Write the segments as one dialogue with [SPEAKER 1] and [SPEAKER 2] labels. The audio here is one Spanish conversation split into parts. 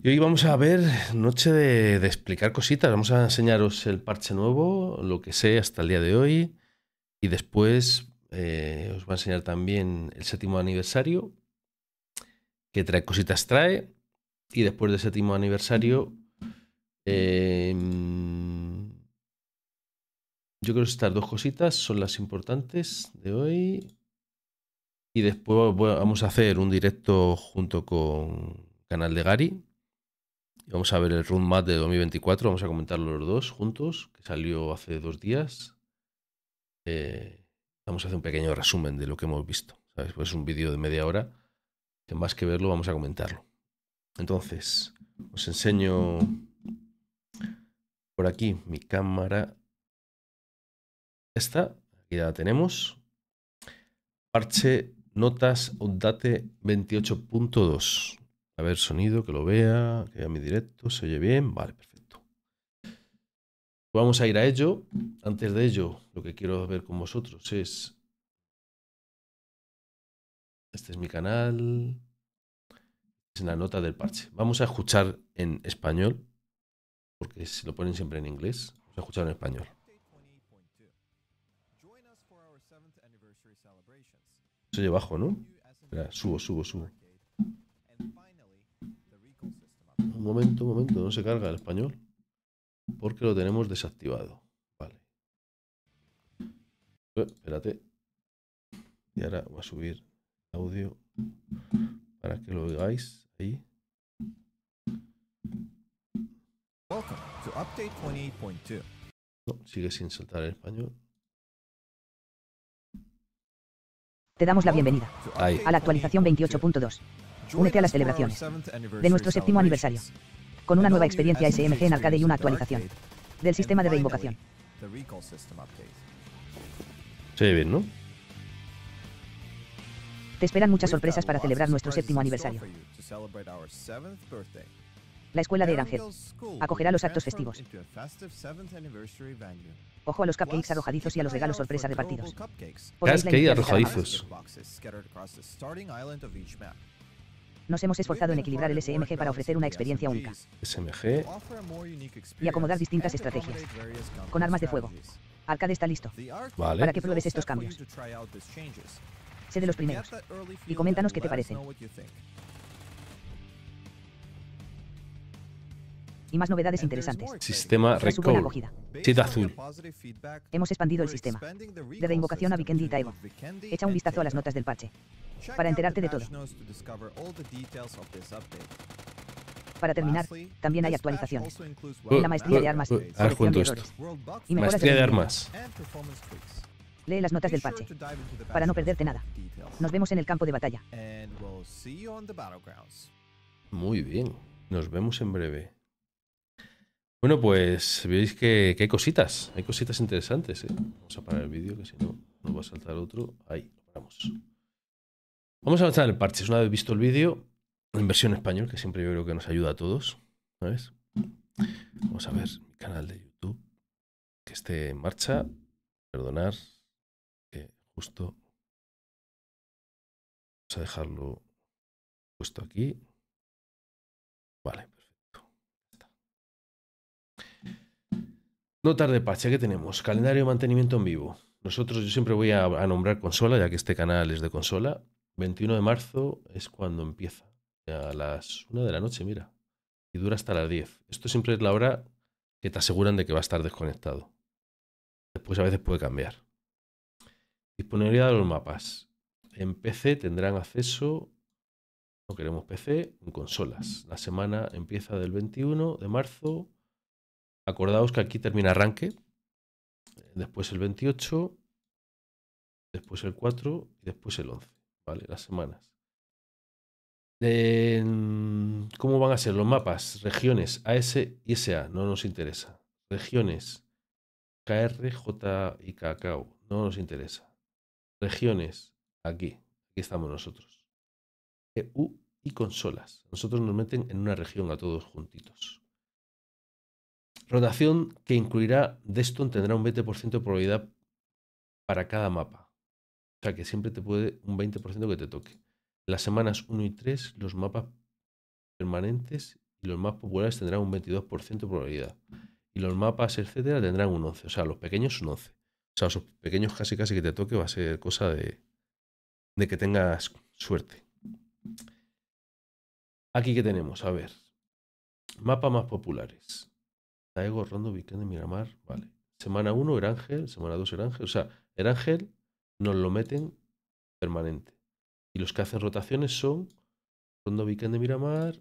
[SPEAKER 1] Y hoy vamos a ver noche de, explicar cositas. Vamos a enseñaros el parche nuevo, lo que sé hasta el día de hoy. Y después eh, os voy a enseñar también el séptimo aniversario, que trae cositas trae. Y después del séptimo aniversario, em, yo creo que estas dos cositas son las importantes de hoy. Y después vamos a hacer un directo junto con Canal de Gary vamos a ver el roadmap de 2024, vamos a comentarlo los dos juntos, que salió hace dos días. Eh, vamos a hacer un pequeño resumen de lo que hemos visto. Pues es un vídeo de media hora, que más que verlo vamos a comentarlo. Entonces, os enseño por aquí mi cámara. Esta, aquí ya la tenemos. Parche Notas Update 28.2. A ver, sonido, que lo vea, que vea mi directo, se oye bien. Vale, perfecto. Vamos a ir a ello. Antes de ello, lo que quiero ver con vosotros es... Este es mi canal. Es la nota del parche. Vamos a escuchar en español, porque se lo ponen siempre en inglés. Vamos a escuchar en español. Se oye bajo, ¿no? subo, subo, subo. un momento, un momento, no se carga el español. Porque lo tenemos desactivado. Vale. Eh, espérate. Y ahora voy a subir audio para que lo veáis ahí. sigue sin saltar el español.
[SPEAKER 2] Te damos la bienvenida a la actualización 28.2.
[SPEAKER 1] Únete a las celebraciones
[SPEAKER 3] de nuestro séptimo
[SPEAKER 2] aniversario, con una nueva experiencia SMG en arcade y una actualización del sistema de reinvocación. Se ve bien, ¿no? Te esperan muchas sorpresas para celebrar nuestro séptimo aniversario. La escuela de Erangel acogerá los actos festivos. Ojo a los cupcakes arrojadizos y a los regalos sorpresa repartidos. Cupcakes arrojadizos nos hemos esforzado en equilibrar el SMG para ofrecer una experiencia única. SMG. Y acomodar distintas estrategias. Con armas de fuego. Arcade está listo. Para que pruebes estos cambios. Sé de los primeros. Y coméntanos qué te parecen. y más novedades interesantes. Sistema Recall. Sita azul. Hemos expandido el sistema. De reinvocación a Vikendi y Echa un vistazo a las notas del parche.
[SPEAKER 3] Para enterarte de todo. Para terminar, también hay actualizaciones. en la maestría de armas. esto.
[SPEAKER 2] maestría de armas.
[SPEAKER 1] Lee las notas del parche. Para no perderte nada. Nos vemos en el campo de batalla. Muy bien. Nos vemos en breve. Bueno, pues veis que, hay cositas, hay cositas interesantes. ¿eh? Vamos a parar el vídeo, que si no nos va a saltar otro. Ahí, vamos. Vamos a avanzar el parche. Una vez visto el vídeo, en versión español, que siempre yo creo que nos ayuda a todos. ¿Sabes? Vamos a ver mi canal de YouTube, que esté en marcha. Perdonar, que justo.
[SPEAKER 3] Vamos a dejarlo puesto aquí.
[SPEAKER 1] Vale, No tarde parche, que tenemos? Calendario de mantenimiento en vivo. Nosotros, yo siempre voy a, a, nombrar consola, ya que este canal es de consola. 21 de marzo es cuando empieza. A las 1 de la noche, mira. Y dura hasta las 10. Esto siempre es la hora que te aseguran de que va a estar desconectado. Después a veces puede cambiar. Disponibilidad de los mapas. En PC tendrán acceso no queremos PC, en consolas. La semana empieza del 21 de marzo Acordaos que aquí termina arranque, después el 28, después el 4 y después el 11, ¿vale? Las semanas. ¿Cómo van a ser los mapas? Regiones, AS y SA, no nos interesa. Regiones, KR, J y KKO, no nos interesa. Regiones, aquí, aquí estamos nosotros. EU y consolas. Nosotros nos meten en una región a todos juntitos. Rotación que incluirá Deston tendrá un 20% de probabilidad para cada mapa. O sea que siempre te puede un 20% que te toque. Las semanas 1 y 3 los mapas permanentes y los más populares tendrán un 22% de probabilidad. Y los mapas, etcétera, tendrán un 11. O sea, los pequeños un 11. O sea, los pequeños casi casi que te toque va a ser cosa de, de que tengas suerte. Aquí que tenemos, a ver. Mapas más populares. Ego Rondo, de Miramar, vale. Semana 1 era Ángel, semana 2 era Ángel. O sea, era Ángel nos lo meten permanente. Y los que hacen rotaciones son Rondo, de Miramar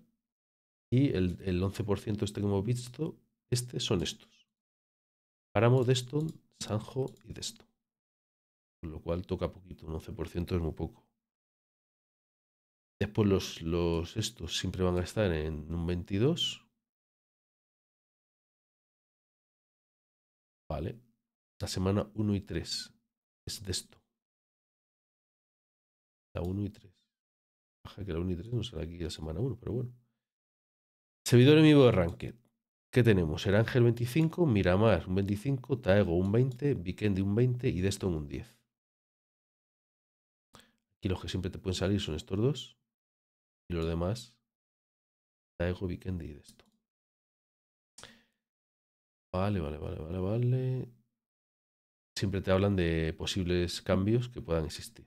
[SPEAKER 1] y el, 11% este que hemos visto, este son estos. Páramo, Deston, Sanjo y Deston. Con lo cual toca poquito, un 11% es muy poco. Después los, los estos siempre van a estar
[SPEAKER 3] en un 22
[SPEAKER 1] ¿Vale? La semana 1 y 3 es de esto. La 1 y 3. Baja que la 1 y 3 no será aquí la semana 1, pero bueno. Servidor en vivo de Ranked. ¿Qué tenemos? El Ángel 25, Miramar un 25, Taego un 20, Vikendi un 20 y Deston un 10. Aquí los que siempre te pueden salir son estos dos. Y los demás, Taego, Vikendi y Deston. Vale, vale, vale, vale, vale. Siempre te hablan de posibles cambios que puedan existir.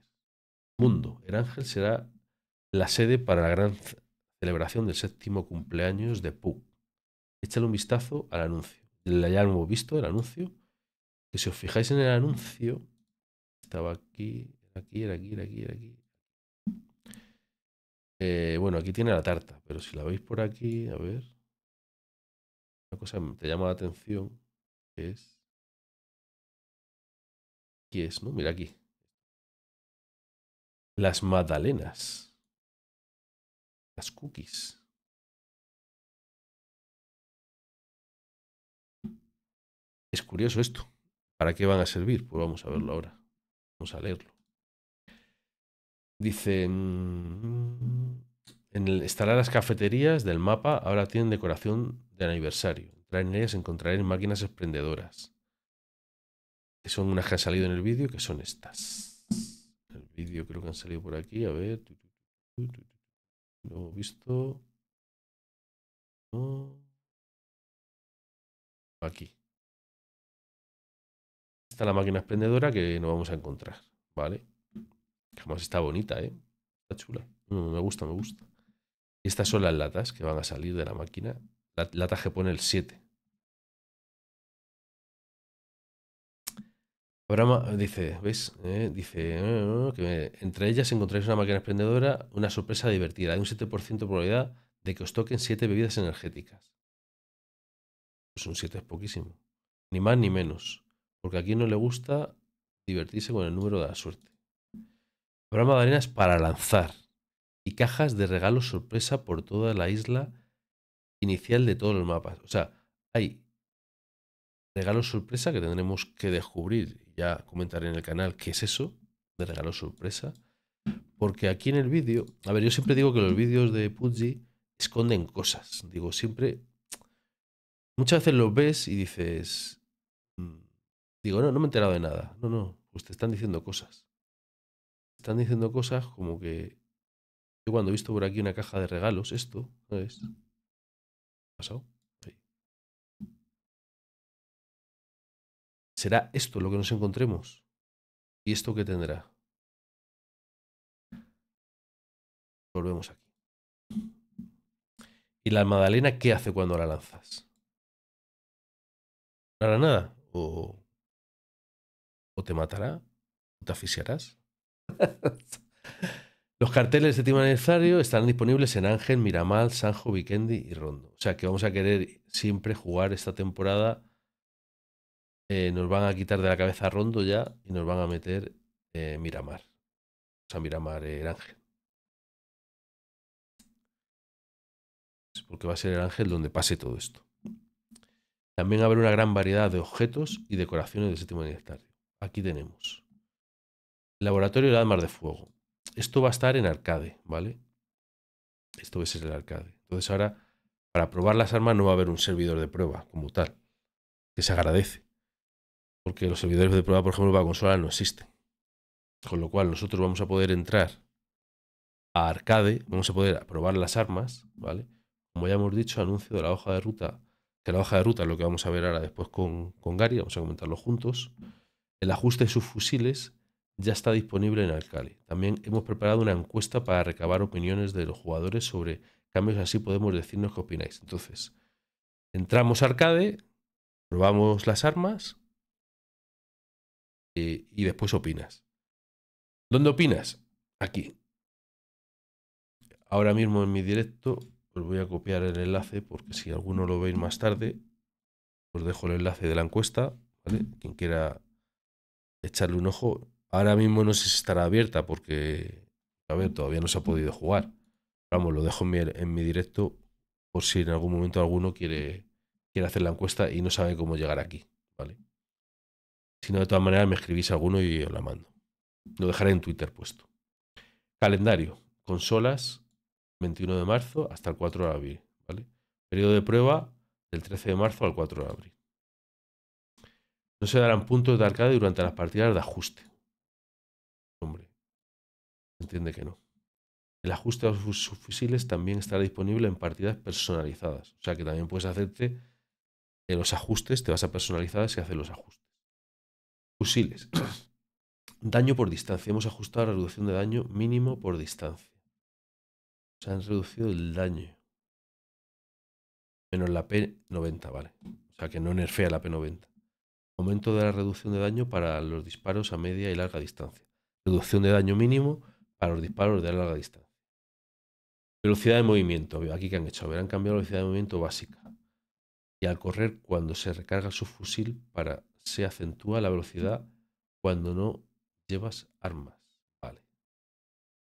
[SPEAKER 1] Mundo. El ángel será la sede para la gran celebración del séptimo cumpleaños de Pu. Échale un vistazo al anuncio. Ya lo hemos visto, el anuncio. Que si os fijáis en el anuncio, estaba aquí, aquí, era aquí, era aquí, era aquí. Eh, bueno, aquí tiene la tarta, pero si la veis por aquí, a ver una cosa que te llama la atención es.
[SPEAKER 3] ¿Qué es? No, mira aquí. Las magdalenas. Las cookies. Es
[SPEAKER 1] curioso esto. ¿Para qué van a servir? Pues vamos a verlo ahora. Vamos a leerlo. Dice, mm, en el, estará las cafeterías del mapa, ahora tienen decoración aniversario. Entrar en ellas encontraréis máquinas esprendedoras. Que son unas que han salido en el vídeo, que son estas. El vídeo creo que han salido por aquí. A ver. Lo he visto. Aquí. Está la máquina emprendedora que nos vamos a encontrar. Vale. además está bonita, ¿eh? Está chula. Mm, me gusta, me gusta. Estas son las latas que van a salir de la máquina. La, taje pone el 7. programa dice, ¿veis? Eh, dice, eh, que entre ellas encontráis una máquina emprendedora, una sorpresa divertida. Hay un 7% de probabilidad de que os toquen 7 bebidas energéticas. Pues un 7 es poquísimo. Ni más ni menos. Porque a quien no le gusta divertirse con el número de la suerte. programa de arenas para lanzar. Y cajas de regalos sorpresa por toda la isla inicial de todos los mapas. O sea, hay regalos sorpresa que tendremos que descubrir. Ya comentaré en el canal qué es eso de regalo sorpresa. Porque aquí en el vídeo, a ver, yo siempre digo que los vídeos de Pudgy esconden cosas. Digo, siempre, muchas veces los ves y dices, mm, digo, no, no me he enterado de nada. No, no, pues te están diciendo cosas. están diciendo cosas como que yo cuando he visto por aquí una caja de regalos, esto, ¿no
[SPEAKER 3] ¿Será esto lo que nos encontremos? ¿Y esto qué tendrá? Volvemos aquí.
[SPEAKER 1] ¿Y la magdalena qué hace cuando la lanzas? ¿No hará nada? ¿O, o te matará? ¿O te asfixiarás? Los carteles de séptimo aniversario están disponibles en Ángel, Miramar, Sanjo, Vikendi y Rondo. O sea que vamos a querer siempre jugar esta temporada. Eh, nos van a quitar de la cabeza a Rondo ya y nos van a meter eh, Miramar. O sea, Miramar eh, el Ángel. Porque va a ser el Ángel donde pase todo esto. También habrá una gran variedad de objetos y decoraciones de séptimo aniversario. Aquí tenemos. laboratorio de mar de fuego esto va a estar en arcade, ¿vale? Esto va a ser el arcade. Entonces ahora, para probar las armas no va a haber un servidor de prueba como tal, que se agradece. Porque los servidores de prueba, por ejemplo, para consola no existen. Con lo cual nosotros vamos a poder entrar a arcade, vamos a poder probar las armas, ¿vale? Como ya hemos dicho, anuncio de la hoja de ruta, que la hoja de ruta es lo que vamos a ver ahora después con, con Gary, vamos a comentarlo juntos. El ajuste de sus fusiles ya está disponible en Alcali. También hemos preparado una encuesta para recabar opiniones de los jugadores sobre cambios, así podemos decirnos qué opináis. Entonces, entramos a Arcade, probamos las armas eh, y después opinas. ¿Dónde opinas? Aquí. Ahora mismo en mi directo os voy a copiar el enlace porque si alguno lo veis más tarde, os dejo el enlace de la encuesta. ¿vale? Quien quiera echarle un ojo, Ahora mismo no sé si estará abierta porque, a ver, todavía no se ha podido jugar. Vamos, lo dejo en mi, en mi directo por si en algún momento alguno quiere, quiere hacer la encuesta y no sabe cómo llegar aquí, ¿vale? Si no, de todas maneras me escribís alguno y os la mando. Lo dejaré en Twitter puesto. Calendario. Consolas, 21 de marzo hasta el 4 de abril, ¿vale? Periodo de prueba del 13 de marzo al 4 de abril. No se darán puntos de arcade durante las partidas de ajuste. Entiende que no. El ajuste a sus fusiles también estará disponible en partidas personalizadas. O sea que también puedes hacerte los ajustes, te vas a personalizar si haces los ajustes. Fusiles. daño por distancia. Hemos ajustado la reducción de daño mínimo por distancia. Se han reducido el daño. Menos la P90, vale. O sea que no nerfea la P90. Aumento de la reducción de daño para los disparos a media y larga distancia. Reducción de daño mínimo para los disparos de larga distancia. Velocidad de movimiento. Aquí que han hecho, verán cambiado la velocidad de movimiento básica. Y al correr, cuando se recarga su fusil, para, se acentúa la velocidad cuando no llevas armas. Vale.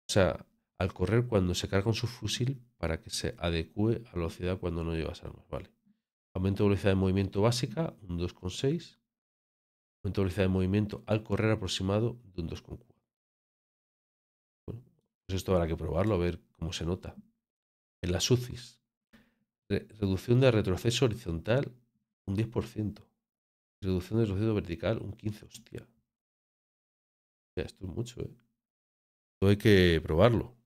[SPEAKER 1] O sea, al correr, cuando se carga un subfusil, para que se adecue a la velocidad cuando no llevas armas. Vale. Aumento de velocidad de movimiento básica, un 2,6. Aumento de velocidad de movimiento al correr aproximado de un 2,4. Pues esto habrá que probarlo, a ver cómo se nota. En las UCIs. Reducción de retroceso horizontal, un 10%. Reducción de retroceso vertical, un 15%. Hostia. esto es mucho, ¿eh? Esto hay que probarlo.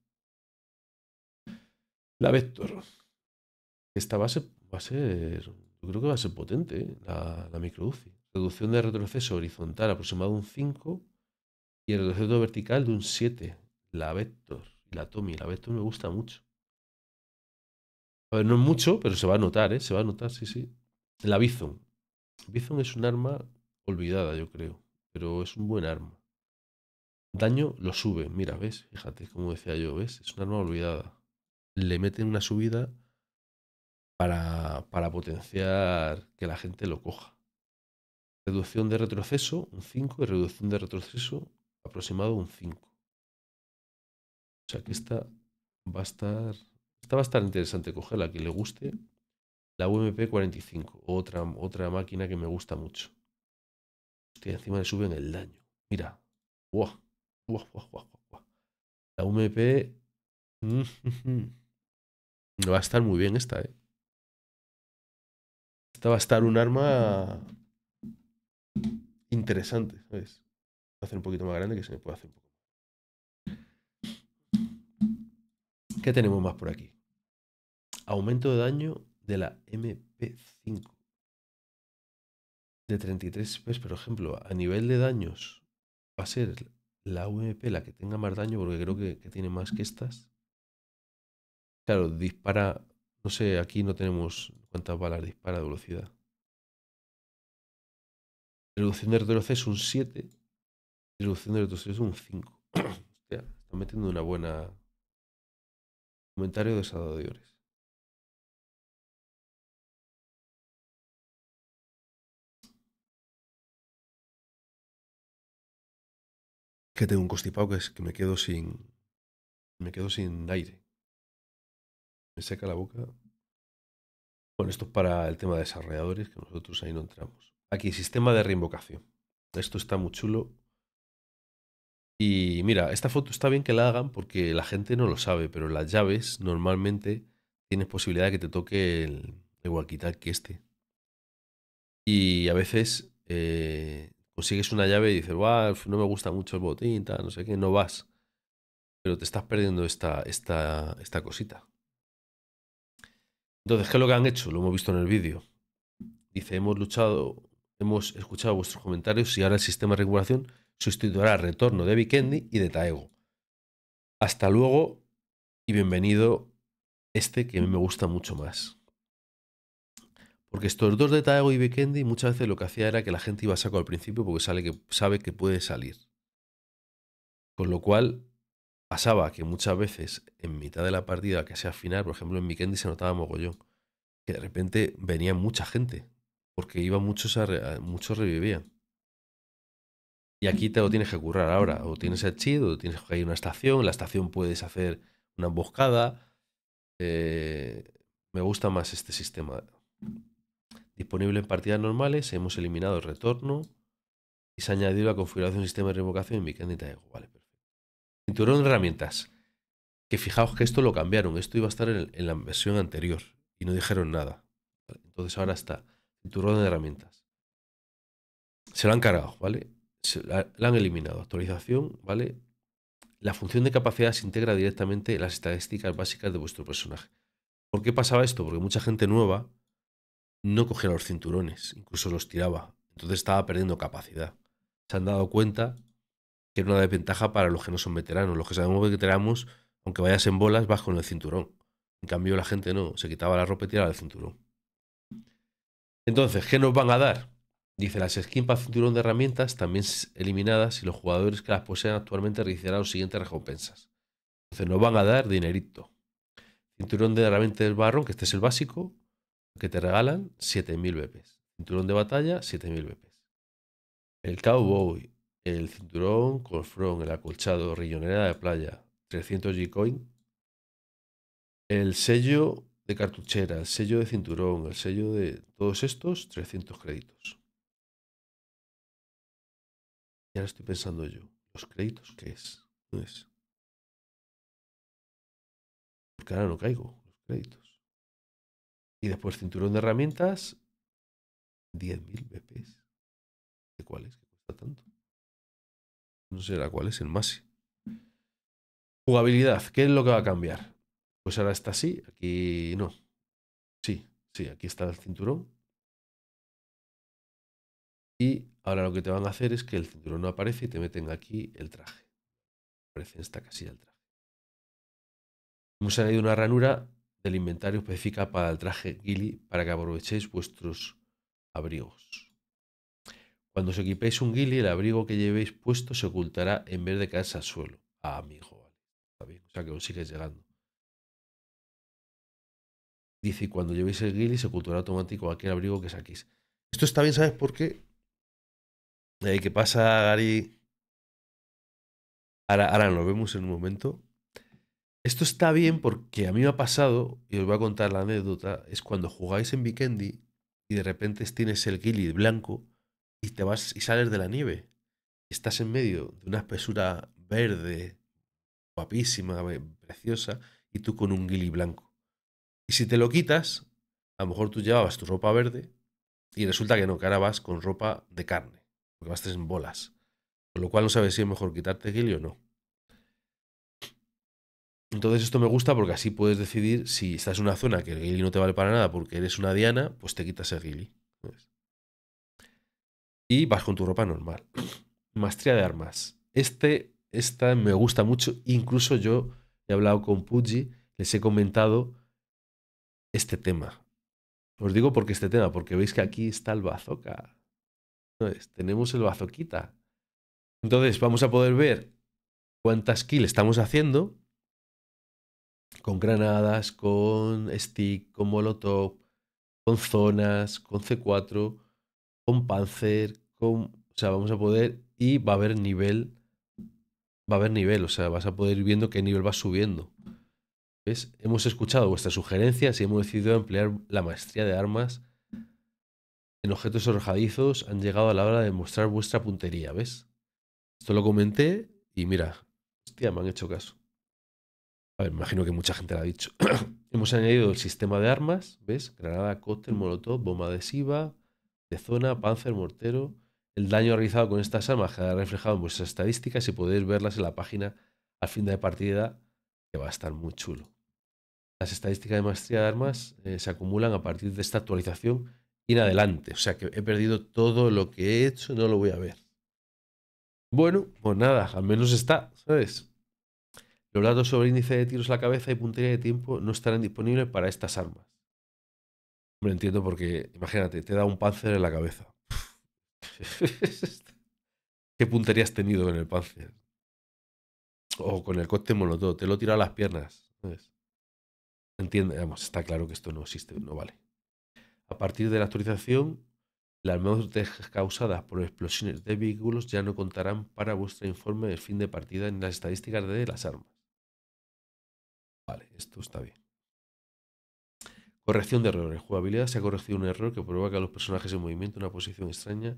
[SPEAKER 1] La Vector. Esta base va a ser. Yo creo que va a ser potente, ¿eh? la, la micro UCI. Reducción de retroceso horizontal aproximado un 5 y el retroceso vertical de un 7 la Vector y la Tommy. La Vector me gusta mucho. A ver, no es mucho, pero se va a notar, ¿eh? Se va a notar, sí, sí. La Bison. Bison es un arma olvidada, yo creo. Pero es un buen arma. Daño lo sube. Mira, ¿ves? Fíjate, como decía yo, ¿ves? Es un arma olvidada. Le meten una subida para, para potenciar que la gente lo coja. Reducción de retroceso, un 5, y reducción de retroceso aproximado un 5. O sea que esta va a estar. Esta va a estar interesante cogerla, que le guste. La UMP45, otra, otra máquina que me gusta mucho. Hostia, encima le suben el daño. Mira. Buah, buah, buah, La UMP. Mm, va a estar muy bien esta, eh. Esta va a estar un arma interesante, ¿sabes? Voy a Hacer un poquito más grande que se me puede hacer ¿Qué tenemos más por aquí? Aumento de daño de la MP5. De 33 pues por ejemplo, a nivel de daños va a ser la UMP la que tenga más daño, porque creo que, tiene más que estas. Claro, dispara, no sé, aquí no tenemos cuántas balas dispara de velocidad. Reducción de retroceso es un 7. Reducción de retroceso es un 5. O sea, está metiendo una buena Comentario de Sado
[SPEAKER 3] Que tengo un constipado que es que me quedo
[SPEAKER 1] sin. Me quedo sin aire. Me seca la boca. Bueno, esto es para el tema de desarrolladores, que nosotros ahí no entramos. Aquí, sistema de reinvocación. Esto está muy chulo y mira, esta foto está bien que la hagan porque la gente no lo sabe, pero las llaves normalmente tienes posibilidad de que te toque el, guaquita que este. Y a veces eh, consigues una llave y dices, Buah, no me gusta mucho el botín, no sé qué, no vas. Pero te estás perdiendo esta, esta, esta cosita. Entonces, ¿qué es lo que han hecho? Lo hemos visto en el vídeo. Dice, hemos luchado, hemos escuchado vuestros comentarios y ahora el sistema de regulación sustituirá retorno de Vikendi y de Taego. Hasta luego y bienvenido este que a mí me gusta mucho más. Porque estos dos de Taego y Vikendi muchas veces lo que hacía era que la gente iba a saco al principio porque que, sabe que puede salir. Con lo cual pasaba que muchas veces en mitad de la partida, que sea final, por ejemplo en Vikendi se notaba mogollón, que de repente venía mucha gente, porque iba muchos, a, muchos revivían. Y aquí te lo tienes que currar ahora. O tienes el chido, o tienes que ir a una estación. En la estación puedes hacer una emboscada. Eh, me gusta más este sistema. Disponible en partidas normales, hemos eliminado el retorno y se ha añadido la configuración del sistema de revocación en mi candidato. Vale, perfecto. Cinturón de herramientas. Que fijaos que esto lo cambiaron. Esto iba a estar en, la versión anterior y no dijeron nada. Entonces ahora está. Cinturón de herramientas. Se lo han cargado, ¿vale? la, han eliminado. Actualización, ¿vale? La función de capacidad se integra directamente en las estadísticas básicas de vuestro personaje. ¿Por qué pasaba esto? Porque mucha gente nueva no cogía los cinturones, incluso los tiraba. Entonces estaba perdiendo capacidad. Se han dado cuenta que era una desventaja para los que no son veteranos. Los que sabemos que veteranos, aunque vayas en bolas, vas con el cinturón. En cambio, la gente no, se quitaba la ropa y tiraba el cinturón. Entonces, ¿qué nos van a dar? Dice, las skin cinturón de herramientas también eliminadas y los jugadores que las posean actualmente recibirán las siguientes recompensas. Entonces nos van a dar dinerito. Cinturón de herramientas del barro, que este es el básico, que te regalan 7.000 BP. Cinturón de batalla, 7.000 BP. El cowboy, el cinturón front, el acolchado, riñonera de playa, 300 G-Coin. El sello de cartuchera, el sello de cinturón, el sello de todos estos, 300 créditos. Y ahora estoy pensando yo, ¿los créditos qué es? No es.
[SPEAKER 3] Porque ahora no caigo, los créditos.
[SPEAKER 1] Y después cinturón de herramientas, 10.000 BPs. ¿De cuál es? ¿Qué cuesta tanto? No sé, la cuál es el más. Jugabilidad, ¿qué es lo que va a cambiar? Pues ahora está así, aquí no. Sí, sí, aquí está el cinturón. Y ahora lo que te van a hacer es que el cinturón no aparece y te meten aquí el traje. Aparece en esta casilla el traje. Hemos añadido una ranura del inventario específica para el traje Gilly para que aprovechéis vuestros abrigos. Cuando os equipéis un Gilly, el abrigo que llevéis puesto se ocultará en vez de caerse al suelo. Ah, amigo, vale. Está bien, o sea que os sigues llegando. Dice, cuando llevéis el Gilly se ocultará automático aquel abrigo que saquéis. Esto está bien, ¿sabes por qué? ¿Qué pasa, Gary? Ahora, nos vemos en un momento. Esto está bien porque a mí me ha pasado, y os voy a contar la anécdota, es cuando jugáis en Vikendi y de repente tienes el guili blanco y te vas y sales de la nieve. Estás en medio de una espesura verde, guapísima, eh, preciosa, y tú con un y blanco. Y si te lo quitas, a lo mejor tú llevabas tu ropa verde y resulta que no, que ahora vas con ropa de carne porque vas tres en bolas. Con lo cual no sabes si es mejor quitarte Gilly o no. Entonces esto me gusta porque así puedes decidir si estás en una zona que el Gilly no te vale para nada porque eres una Diana, pues te quitas el Gilly. Y vas con tu ropa normal. Maestría de armas. Este, esta me gusta mucho. Incluso yo he hablado con Puji, les he comentado este tema. Os digo porque este tema, porque veis que aquí está el bazooka. Entonces, tenemos el bazoquita. Entonces vamos a poder ver cuántas kills estamos haciendo con granadas, con stick, con molotov, con zonas, con C4, con panzer, con... O sea, vamos a poder... Y va a haber nivel... Va a haber nivel, o sea, vas a poder ir viendo qué nivel vas subiendo. ¿Ves? Hemos escuchado vuestras sugerencias y hemos decidido emplear la maestría de armas en objetos arrojadizos han llegado a la hora de mostrar vuestra puntería, ¿ves? Esto lo comenté y mira, hostia, me han hecho caso. A ver, imagino que mucha gente lo ha dicho. Hemos añadido el sistema de armas, ¿ves? Granada, cóctel, molotov, bomba adhesiva, de zona, panzer, mortero. El daño realizado con estas armas quedará reflejado en vuestras estadísticas y podéis verlas en la página al fin de partida, que va a estar muy chulo. Las estadísticas de maestría de armas eh, se acumulan a partir de esta actualización ir adelante. O sea que he perdido todo lo que he hecho, no lo voy a ver. Bueno, pues nada, al menos está, ¿sabes? Los datos sobre índice de tiros a la cabeza y puntería de tiempo no estarán disponibles para estas armas. Me entiendo porque, imagínate, te da un panzer en la cabeza. ¿Qué puntería has tenido con el panzer? O con el cóctel molotov, te lo tira a las piernas. ¿sabes? Entiende, vamos, está claro que esto no existe, no vale. A partir de la actualización, las muertes causadas por explosiones de vehículos ya no contarán para vuestro informe de fin de partida en las estadísticas de las armas. Vale, esto está bien. Corrección de errores. Jugabilidad se ha corregido un error que provoca a los personajes en movimiento en una posición extraña.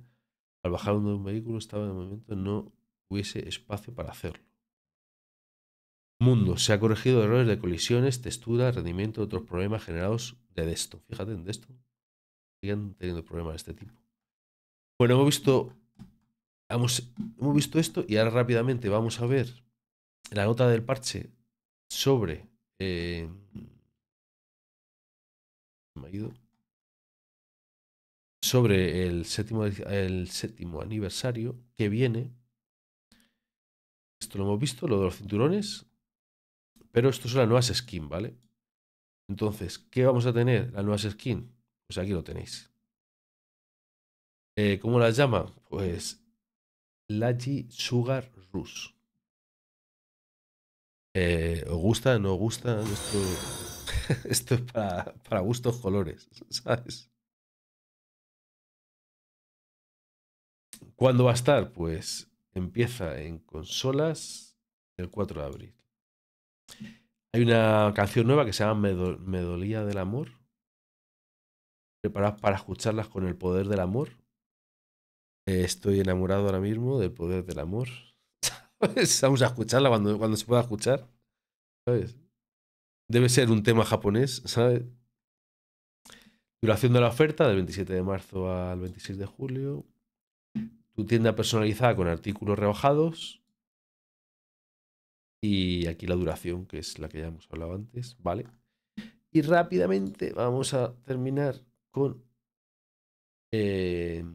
[SPEAKER 1] Al bajar de un vehículo estaba en movimiento, no hubiese espacio para hacerlo. Mundo. Se ha corregido errores de colisiones, textura, rendimiento y otros problemas generados de esto. Fíjate en esto teniendo problemas de este tipo. Bueno, hemos visto, hemos, visto esto y ahora rápidamente vamos a ver la nota del parche sobre... Eh, sobre el séptimo, el séptimo aniversario que viene. Esto lo hemos visto, lo de los cinturones. Pero esto es las nueva skin, ¿vale? Entonces, ¿qué vamos a tener? La nueva skin pues aquí lo tenéis. Eh, ¿Cómo la llama? Pues Laji Sugar Rus. Eh, ¿Os gusta? ¿No os gusta? Esto, es para, gustos colores, ¿sabes? ¿Cuándo va a estar? Pues empieza en consolas el 4 de abril. Hay una canción nueva que se llama Medolía del amor, preparados para escucharlas con el poder del amor. estoy enamorado ahora mismo del poder del amor. Vamos a escucharla cuando, cuando se pueda escuchar. ¿Sabes? Debe ser un tema japonés, ¿sabes? Duración de la oferta del 27 de marzo al 26 de julio. Tu tienda personalizada con artículos rebajados. Y aquí la duración, que es la que ya hemos hablado antes, ¿vale? Y rápidamente vamos a terminar Em,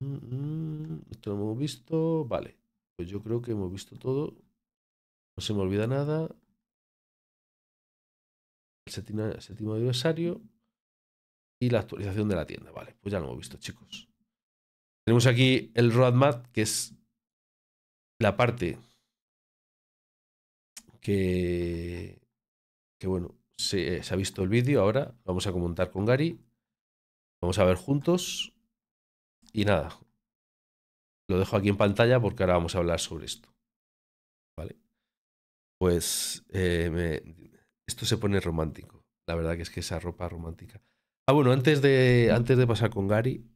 [SPEAKER 1] mm, mm, esto lo hemos visto, vale. Pues yo creo que hemos visto todo. No se me olvida nada. El séptimo, aniversario y la actualización de la tienda. Vale, pues ya lo hemos visto, chicos. Tenemos aquí el roadmap, que es la parte que, que bueno, se ha visto el vídeo. Ahora vamos a comentar con Gary Vamos a ver juntos. Y nada, lo dejo aquí en pantalla porque ahora vamos a hablar sobre esto. ¿Vale? Pues eh, esto se pone romántico. La verdad que es que esa ropa romántica. Ah, bueno, antes de, antes de pasar con Gary,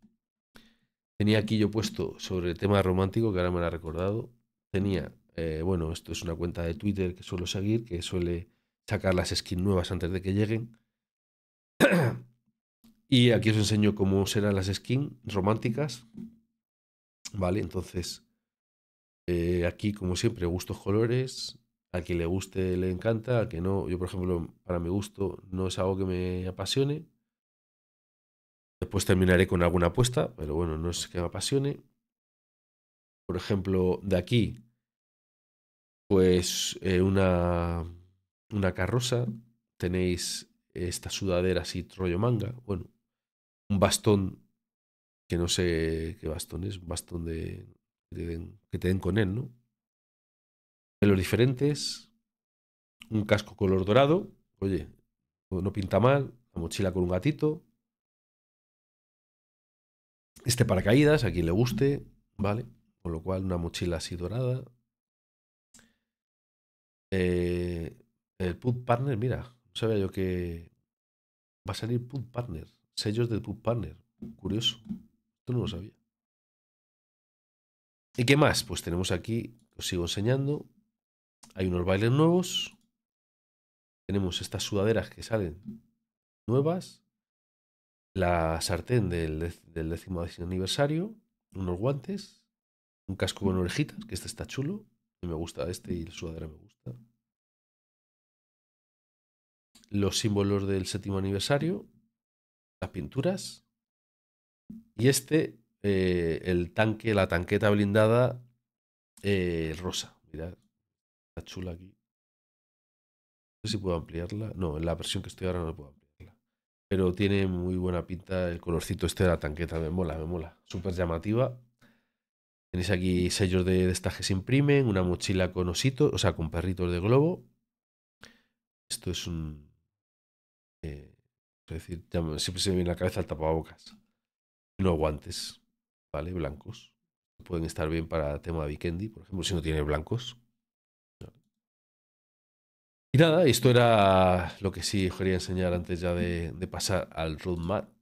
[SPEAKER 1] tenía aquí yo puesto sobre el tema romántico, que ahora me lo ha recordado. Tenía, eh, bueno, esto es una cuenta de Twitter que suelo seguir, que suele sacar las skins nuevas antes de que lleguen. Y aquí os enseño cómo serán las skins románticas. Vale, entonces eh, aquí como siempre gustos colores. A quien le guste le encanta, a que no, yo por ejemplo, para mi gusto no es algo que me apasione. Después terminaré con alguna apuesta, pero bueno, no es que me apasione. Por ejemplo, de aquí, pues eh, una, una carroza, tenéis esta sudadera así rollo manga, bueno, un bastón, que no sé qué bastón es, un bastón de, que te den con él, ¿no? Pelos diferentes, un casco color dorado, oye, no pinta mal, la mochila con un gatito, este paracaídas, a quien le guste, ¿vale? Con lo cual, una mochila así dorada. Eh, el Put Partner, mira, no sabía yo que va a salir Put Partner sellos de tu partner. Curioso. Esto no lo sabía. ¿Y qué más? Pues tenemos aquí, os sigo enseñando. Hay unos bailes nuevos. Tenemos estas sudaderas que salen nuevas. La sartén del, décimo aniversario. Unos guantes. Un casco con orejitas, que este está chulo. Y me gusta este y el sudadera me gusta. Los símbolos del séptimo aniversario las pinturas. Y este, eh, el tanque, la tanqueta blindada eh, rosa. Mirad, está chula aquí. No sé si puedo ampliarla. No, en la versión que estoy ahora no puedo ampliarla. Pero tiene muy buena pinta el colorcito este de la tanqueta. Me mola, me mola. Súper llamativa. Tenéis aquí sellos de destaje imprimen, una mochila con ositos, o sea, con perritos de globo. Esto es un... Eh, es decir, siempre se me viene la cabeza el tapabocas. No guantes, ¿vale? Blancos. Pueden estar bien para tema de Vikendi, por ejemplo, si no tiene blancos. Y nada, esto era lo que sí quería enseñar antes ya de, de pasar al
[SPEAKER 3] roadmap.